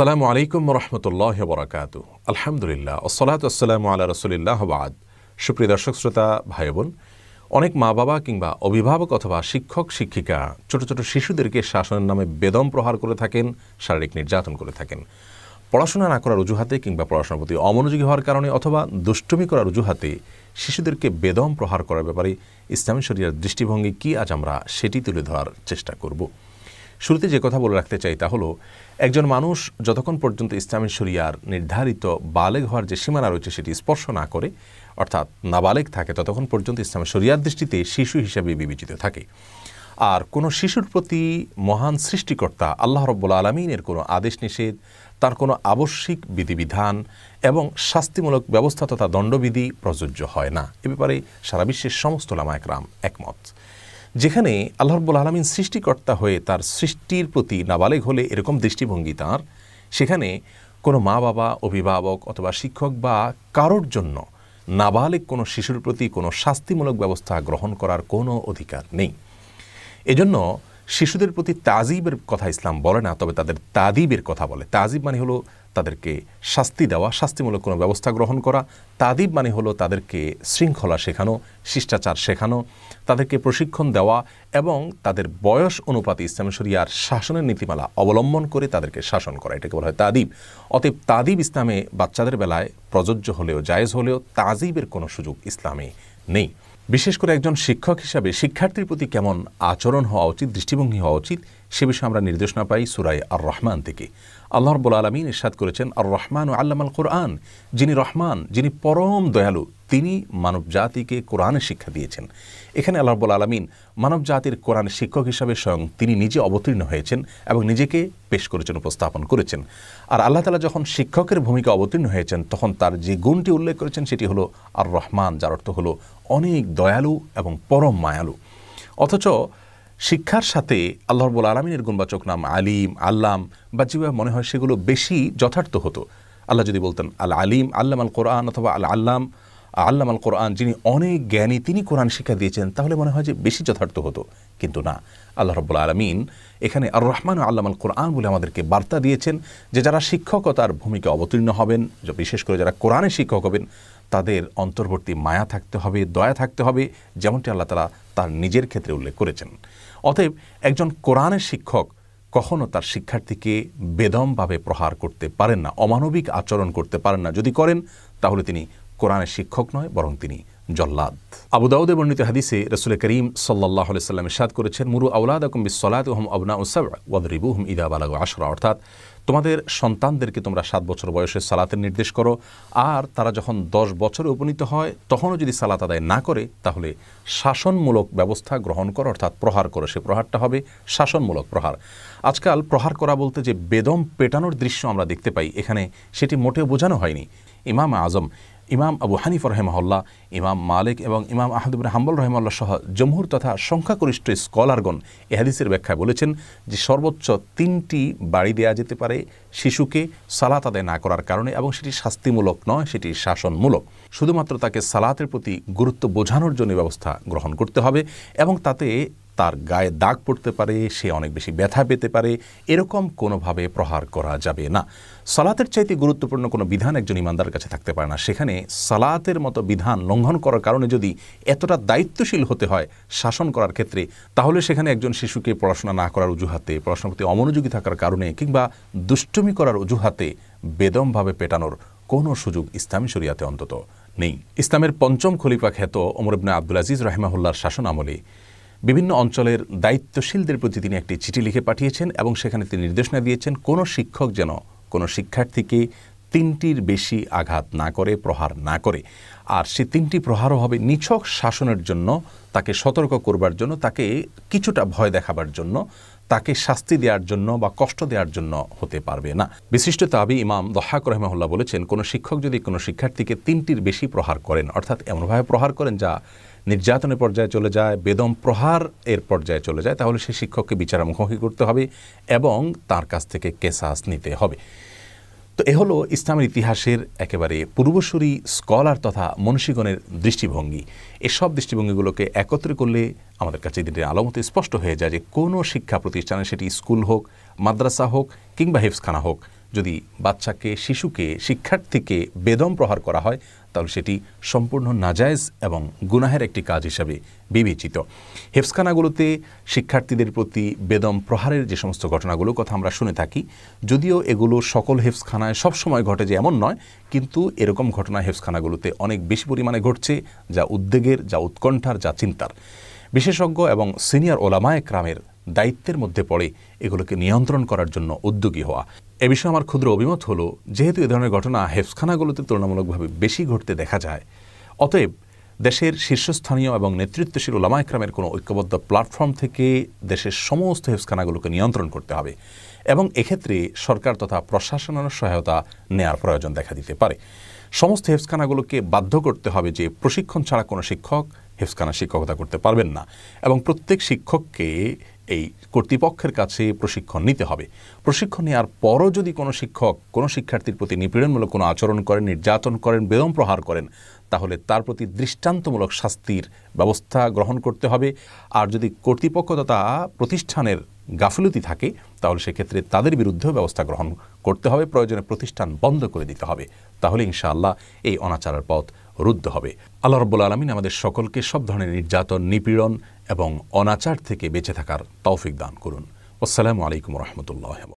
সালামু আলাইকুম রহমতুল্লাহ বরাকাত আলহামদুলিল্লাহ ওসলাত আসসালামু আল্লাহ রসুলিল্লাহ বাদ সুপ্রিয় দর্শক শ্রোতা ভাই বোন অনেক মা বাবা কিংবা অভিভাবক অথবা শিক্ষক শিক্ষিকা ছোট ছোট শিশুদেরকে শাসনের নামে বেদম প্রহার করে থাকেন শারীরিক নির্যাতন করে থাকেন পড়াশোনা না করার অজুহাতে কিংবা পড়াশোনার প্রতি অমনোযোগী হওয়ার কারণে অথবা দুষ্টুমি করার অজুহাতে শিশুদেরকে বেদম প্রহার করার ব্যাপারে ইসলামী শরীরের দৃষ্টিভঙ্গি কী আজ আমরা সেটি তুলে ধরার চেষ্টা করব শুরুতে যে কথা বলে রাখতে চাই তা হলো একজন মানুষ যতক্ষণ পর্যন্ত ইসলামী শরিয়ার নির্ধারিত বালেগ হওয়ার যে সীমানা রয়েছে সেটি স্পর্শ না করে অর্থাৎ নাবালেগ থাকে ততক্ষণ পর্যন্ত ইসলামী শরিয়ার দৃষ্টিতে শিশু হিসেবে বিবেচিত থাকে আর কোনো শিশুর প্রতি মহান সৃষ্টিকর্তা আল্লাহ রব্বুল আলমিনের কোনো আদেশ নিষেধ তার কোনো আবশ্যিক বিধিবিধান এবং শাস্তিমূলক ব্যবস্থা তথা দণ্ডবিধি প্রযোজ্য হয় না এ ব্যাপারে সারা বিশ্বের সমস্ত লামায়করাম একমত যেখানে আল্লাহ রব্বুল আলমিন সৃষ্টিকর্তা হয়ে তার সৃষ্টির প্রতি নাবালেগ হলে এরকম দৃষ্টিভঙ্গি তার সেখানে কোনো মা বাবা অভিভাবক অথবা শিক্ষক বা কারোর জন্য নাবালেগ কোনো শিশুর প্রতি কোনো শাস্তিমূলক ব্যবস্থা গ্রহণ করার কোনো অধিকার নেই এজন্য শিশুদের প্রতি তাজিবের কথা ইসলাম বলে না তবে তাদের তাদিবের কথা বলে তাজিব মানে হলো তাদেরকে শাস্তি দেওয়া শাস্তিমূলক কোনো ব্যবস্থা গ্রহণ করা তাদিব মানে হলো তাদেরকে শৃঙ্খলা শেখানো শিষ্টাচার শেখানো তাদেরকে প্রশিক্ষণ দেওয়া এবং তাদের বয়স অনুপাতে ইসলাম শরিয়ার শাসনের নীতিমালা অবলম্বন করে তাদেরকে শাসন করা এটাকে বলা হয় তাদিব অতএব তাদিব ইসলামে বাচ্চাদের বেলায় প্রযোজ্য হলেও জায়েজ হলেও তাজিবের কোনো সুযোগ ইসলামে নেই বিশেষ করে একজন শিক্ষক হিসাবে শিক্ষার্থীর প্রতি কেমন আচরণ হওয়া উচিত দৃষ্টিভঙ্গি হওয়া উচিত সে বিষয়ে আমরা নির্দেশনা পাই সুরাই আর রহমান থেকে আল্লাহর বোলা আলমিন ইরশাদ করেছেন আর রহমান ও আল্লামাল কোরআন যিনি রহমান যিনি পরম দয়ালু তিনি মানব জাতিকে কোরআনে শিক্ষা দিয়েছেন এখানে আল্লাহবুল আলমিন মানব জাতির কোরআন শিক্ষক হিসাবে স্বয়ং তিনি নিজে অবতীর্ণ হয়েছেন এবং নিজেকে পেশ করেছেন উপস্থাপন করেছেন আর আল্লাহ তালা যখন শিক্ষকের ভূমিকা অবতীর্ণ হয়েছেন তখন তার যে গুণটি উল্লেখ করেছেন সেটি হলো আর রহমান যার অর্থ হলো অনেক দয়ালু এবং পরম মায়ালু অথচ শিক্ষার সাথে আল্লাহরবুল আলমিনের গুণবাচক নাম আলিম আল্লাম বা যেভাবে মনে হয় সেগুলো বেশি যথার্থ হতো আল্লাহ যদি বলতেন আল আলিম আল্লাম আল কোরআন অথবা আল আল্লাম আল্লাম আল কোরআন যিনি অনেক জ্ঞানী তিনি কোরআন শিক্ষা দিয়েছেন তাহলে মনে হয় যে বেশি যথার্থ হতো কিন্তু না আল্লাহ রব্বুল আলমিন এখানে আর রহমান আল্লাম আল কোরআন বলে আমাদেরকে বার্তা দিয়েছেন যে যারা শিক্ষকতার ভূমিকা অবতীর্ণ হবেন বিশেষ করে যারা কোরআনে শিক্ষক হবেন তাদের অন্তর্বর্তী মায়া থাকতে হবে দয়া থাকতে হবে যেমনটি আল্লাহ তালা তার নিজের ক্ষেত্রে উল্লেখ করেছেন অতএব একজন কোরআনের শিক্ষক কখনও তার শিক্ষার্থীকে বেদমভাবে প্রহার করতে পারেন না অমানবিক আচরণ করতে পারেন না যদি করেন তাহলে তিনি কোরআনের শিক্ষক নয় বরং তিনি জল্লাদ আবুদাউদে বর্ণিত হাদিসে রসুল করিম সাল্লাহ সাল্লাম ইসাদ করেছেন মুরু আউলাদ আকম বিসলাত ওহম আবনা উসাব হুম ইদা বালাগ আশরা অর্থাৎ তোমাদের সন্তানদেরকে তোমরা সাত বছর বয়সে সালাতের নির্দেশ করো আর তারা যখন দশ বছরে উপনীত হয় তখনও যদি সালাত আদায় না করে তাহলে শাসনমূলক ব্যবস্থা গ্রহণ করো অর্থাৎ প্রহার করো সে প্রহারটা হবে শাসনমূলক প্রহার আজকাল প্রহার করা বলতে যে বেদম পেটানোর দৃশ্য আমরা দেখতে পাই এখানে সেটি মোটেও বোঝানো হয়নি ইমাম আজম ইমাম আবু হানিফ রহেমহল্লা ইমাম মালিক এবং ইমাম আহমদুবিন হাম্বল রহেমল্লা সহ জমহুর তথা সংখ্যাগরিষ্ঠ স্কলারগণ এহাদিসের ব্যাখ্যায় বলেছেন যে সর্বোচ্চ তিনটি বাড়ি দেয়া যেতে পারে শিশুকে সালাত আদায় না করার কারণে এবং সেটি শাস্তিমূলক নয় সেটি শাসনমূলক শুধুমাত্র তাকে সালাতের প্রতি গুরুত্ব বোঝানোর জন্য ব্যবস্থা গ্রহণ করতে হবে এবং তাতে তার গায়ে দাগ পড়তে পারে সে অনেক বেশি ব্যথা পেতে পারে এরকম কোনোভাবে প্রহার করা যাবে না সালাতের চাইতে গুরুত্বপূর্ণ কোনো বিধান একজন ইমানদার কাছে থাকতে পারে না সেখানে সালাতের মতো বিধান লঙ্ঘন করার কারণে যদি এতটা দায়িত্বশীল হতে হয় শাসন করার ক্ষেত্রে তাহলে সেখানে একজন শিশুকে পড়াশোনা না করার অজুহাতে পড়াশোনার প্রতি অমনোযোগী থাকার কারণে কিংবা দুষ্টুমি করার অজুহাতে বেদমভাবে পেটানোর কোনো সুযোগ ইসলামী শরিয়াতে অন্তত নেই ইসলামের পঞ্চম খলিফা খ্যাত ওমর ইবনে আব্দুল আজিজ রহমাহুল্লার শাসন আমলে বিভিন্ন অঞ্চলের দায়িত্বশীলদের প্রতি তিনি একটি চিঠি লিখে পাঠিয়েছেন এবং সেখানে তিনি নির্দেশনা দিয়েছেন কোনো শিক্ষক যেন কোনো শিক্ষার্থীকে তিনটির বেশি আঘাত না করে প্রহার না করে আর সে তিনটি প্রহারও হবে নিছক শাসনের জন্য তাকে সতর্ক করবার জন্য তাকে কিছুটা ভয় দেখাবার জন্য তাকে শাস্তি দেওয়ার জন্য বা কষ্ট দেওয়ার জন্য হতে পারবে না বিশিষ্ট তাবি ইমাম দহাক রহমাহুল্লাহ বলেছেন কোনো শিক্ষক যদি কোনো শিক্ষার্থীকে তিনটির বেশি প্রহার করেন অর্থাৎ এমনভাবে প্রহার করেন যা নির্যাতনের পর্যায়ে চলে যায় বেদম প্রহার এর পর্যায়ে চলে যায় তাহলে সে শিক্ষককে বিচারের মুখোমুখি করতে হবে এবং তার কাছ থেকে কেসাস নিতে হবে তো এ হলো ইসলামের ইতিহাসের একেবারে পূর্বসূরি স্কলার তথা মনীষীগণের দৃষ্টিভঙ্গি এসব দৃষ্টিভঙ্গিগুলোকে একত্রে করলে আমাদের কাছে দিনের আলোমতে স্পষ্ট হয়ে যায় যে কোনো শিক্ষা প্রতিষ্ঠানে সেটি স্কুল হোক মাদ্রাসা হোক কিংবা হেফসখানা হোক যদি বাচ্চাকে শিশুকে শিক্ষার্থীকে বেদম প্রহার করা হয় তাহলে সেটি সম্পূর্ণ নাজায়জ এবং গুনাহের একটি কাজ হিসাবে বিবেচিত হেফসখানাগুলোতে শিক্ষার্থীদের প্রতি বেদম প্রহারের যে সমস্ত ঘটনাগুলো কথা আমরা শুনে থাকি যদিও এগুলো সকল হেফসখানায় সবসময় ঘটে যে এমন নয় কিন্তু এরকম ঘটনা হেফসখানাগুলোতে অনেক বেশি পরিমাণে ঘটছে যা উদ্বেগের যা উৎকণ্ঠার যা চিন্তার বিশেষজ্ঞ এবং সিনিয়র ওলামায় ক্রামের দায়িত্বের মধ্যে পড়ে এগুলোকে নিয়ন্ত্রণ করার জন্য উদ্যোগী হওয়া এ বিষয়ে আমার ক্ষুদ্র অভিমত হলো যেহেতু এ ধরনের ঘটনা হেফসখানাগুলোতে তুলনামূলকভাবে বেশি ঘটতে দেখা যায় অতএব দেশের শীর্ষস্থানীয় এবং নেতৃত্বশীল ওলামাইক্রামের কোনো ঐক্যবদ্ধ প্ল্যাটফর্ম থেকে দেশের সমস্ত হেফসখানাগুলোকে নিয়ন্ত্রণ করতে হবে এবং এক্ষেত্রে সরকার তথা প্রশাসনের সহায়তা নেওয়ার প্রয়োজন দেখা দিতে পারে সমস্ত হেফসখানাগুলোকে বাধ্য করতে হবে যে প্রশিক্ষণ ছাড়া কোনো শিক্ষক হেফসখানা শিক্ষকতা করতে পারবেন না এবং প্রত্যেক শিক্ষককে এই কর্তৃপক্ষের কাছে প্রশিক্ষণ নিতে হবে প্রশিক্ষণ নেওয়ার পরও যদি কোনো শিক্ষক কোনো শিক্ষার্থীর প্রতি নিপীড়নমূলক কোনো আচরণ করেন নির্যাতন করেন বেদম প্রহার করেন তাহলে তার প্রতি দৃষ্টান্তমূলক শাস্তির ব্যবস্থা গ্রহণ করতে হবে আর যদি কর্তৃপক্ষ তথা প্রতিষ্ঠানের গাফিলতি থাকে তাহলে সেক্ষেত্রে তাদের বিরুদ্ধেও ব্যবস্থা গ্রহণ করতে হবে প্রয়োজনে প্রতিষ্ঠান বন্ধ করে দিতে হবে তাহলে ইনশাআল্লাহ এই অনাচারের পথ রুদ্ধ হবে আল্লাহ রব্বুল আলমিন আমাদের সকলকে সব ধরনের নির্যাতন নিপীড়ন এবং অনাচার থেকে বেঁচে থাকার তৌফিক দান করুন আসসালামু আলাইকুম রহমতুল্লাহ